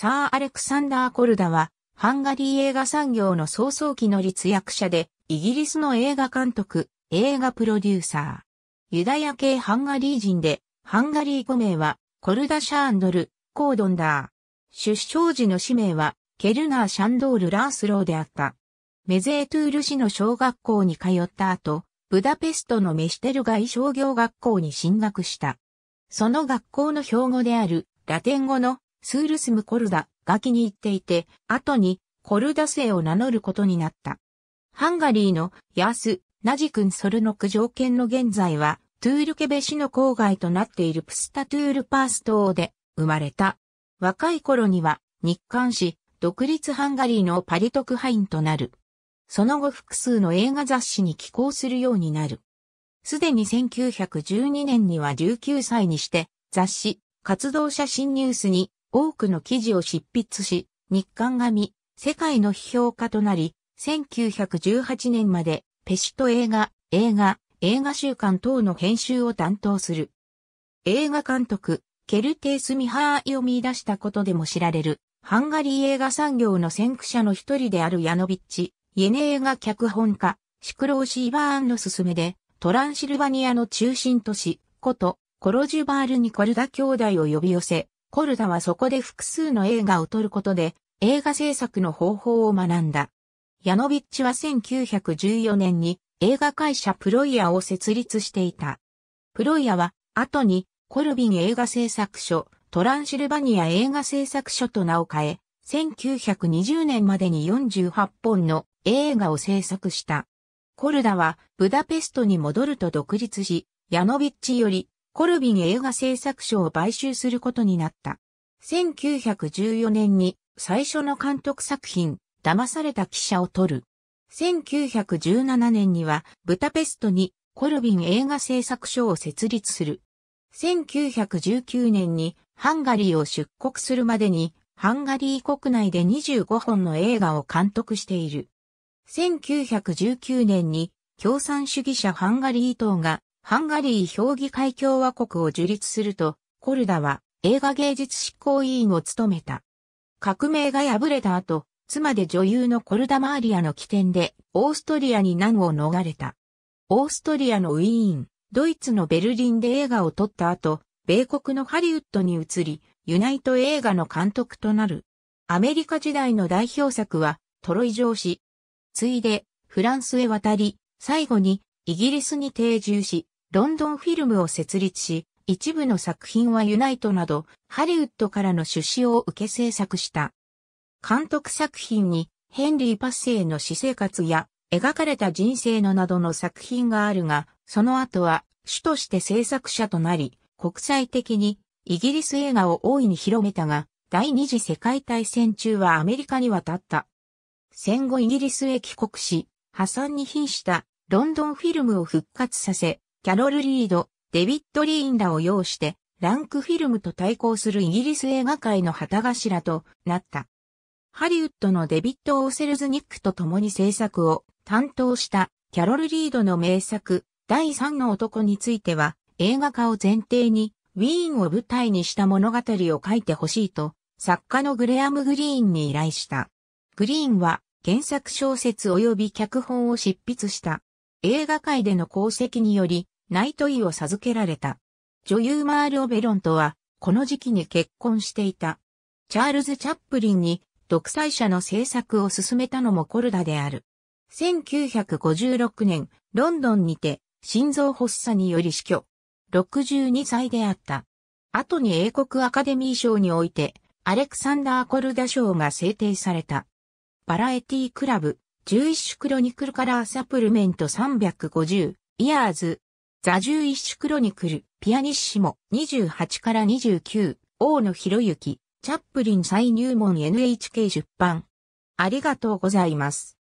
サー・アレクサンダー・コルダは、ハンガリー映画産業の早々期の立役者で、イギリスの映画監督、映画プロデューサー。ユダヤ系ハンガリー人で、ハンガリー語名は、コルダ・シャーンドル、コードンダー。出生時の氏名は、ケルナー・シャンドール・ランスローであった。メゼートゥール市の小学校に通った後、ブダペストのメシテルガイ商業学校に進学した。その学校の標語である、ラテン語のツールスムコルダが気に入っていて、後にコルダ姓を名乗ることになった。ハンガリーのヤース・ナジ君ソルノク条件の現在は、トゥールケベ市の郊外となっているプスタトゥールパース島で生まれた。若い頃には日韓市独立ハンガリーのパリ特派員となる。その後複数の映画雑誌に寄稿するようになる。すでに1912年には19歳にして雑誌活動写真ニュースに多くの記事を執筆し、日刊紙、世界の批評家となり、1918年までペシト映画、映画、映画週刊等の編集を担当する。映画監督、ケルテース・ミハーイを見出したことでも知られる、ハンガリー映画産業の先駆者の一人であるヤノビッチ、イエネ映画脚本家、シクローシーバーンの勧めで、トランシルバニアの中心都市、こと、コロジュバールニコルダ兄弟を呼び寄せ、コルダはそこで複数の映画を撮ることで映画制作の方法を学んだ。ヤノビッチは1914年に映画会社プロイヤを設立していた。プロイヤは後にコルビン映画制作所、トランシルバニア映画制作所と名を変え、1920年までに48本の映画を制作した。コルダはブダペストに戻ると独立し、ヤノビッチよりコルビン映画制作所を買収することになった。1914年に最初の監督作品、騙された記者を撮る。1917年にはブタペストにコルビン映画制作所を設立する。1919年にハンガリーを出国するまでにハンガリー国内で25本の映画を監督している。1919年に共産主義者ハンガリー党がハンガリー評議会共和国を樹立すると、コルダは映画芸術執行委員を務めた。革命が敗れた後、妻で女優のコルダ・マーリアの起点で、オーストリアに難を逃れた。オーストリアのウィーン、ドイツのベルリンで映画を撮った後、米国のハリウッドに移り、ユナイト映画の監督となる。アメリカ時代の代表作は、トロイ上司。ついで、フランスへ渡り、最後に、イギリスに定住し、ロンドンフィルムを設立し、一部の作品はユナイトなど、ハリウッドからの出資を受け制作した。監督作品に、ヘンリー・パッセイの私生活や、描かれた人生のなどの作品があるが、その後は、主として制作者となり、国際的に、イギリス映画を大いに広めたが、第二次世界大戦中はアメリカに渡った。戦後イギリスへ帰国し、破産に瀕したロンドンフィルムを復活させ、キャロル・リード、デビッド・リーンらを擁して、ランクフィルムと対抗するイギリス映画界の旗頭となった。ハリウッドのデビッド・オーセルズニックと共に制作を担当したキャロル・リードの名作第三の男については映画化を前提にウィーンを舞台にした物語を書いてほしいと作家のグレアム・グリーンに依頼した。グリーンは原作小説及び脚本を執筆した。映画界での功績により、ナイトイを授けられた。女優マール・オベロンとは、この時期に結婚していた。チャールズ・チャップリンに、独裁者の制作を進めたのもコルダである。1956年、ロンドンにて、心臓発作により死去。62歳であった。後に英国アカデミー賞において、アレクサンダー・コルダ賞が制定された。バラエティクラブ、11種クロニクルカラーサプルメント350、イヤーズ、ザ11種クロニクル、ピアニッシモ、28から29、大野広之、チャップリン再入門 NHK 出版。ありがとうございます。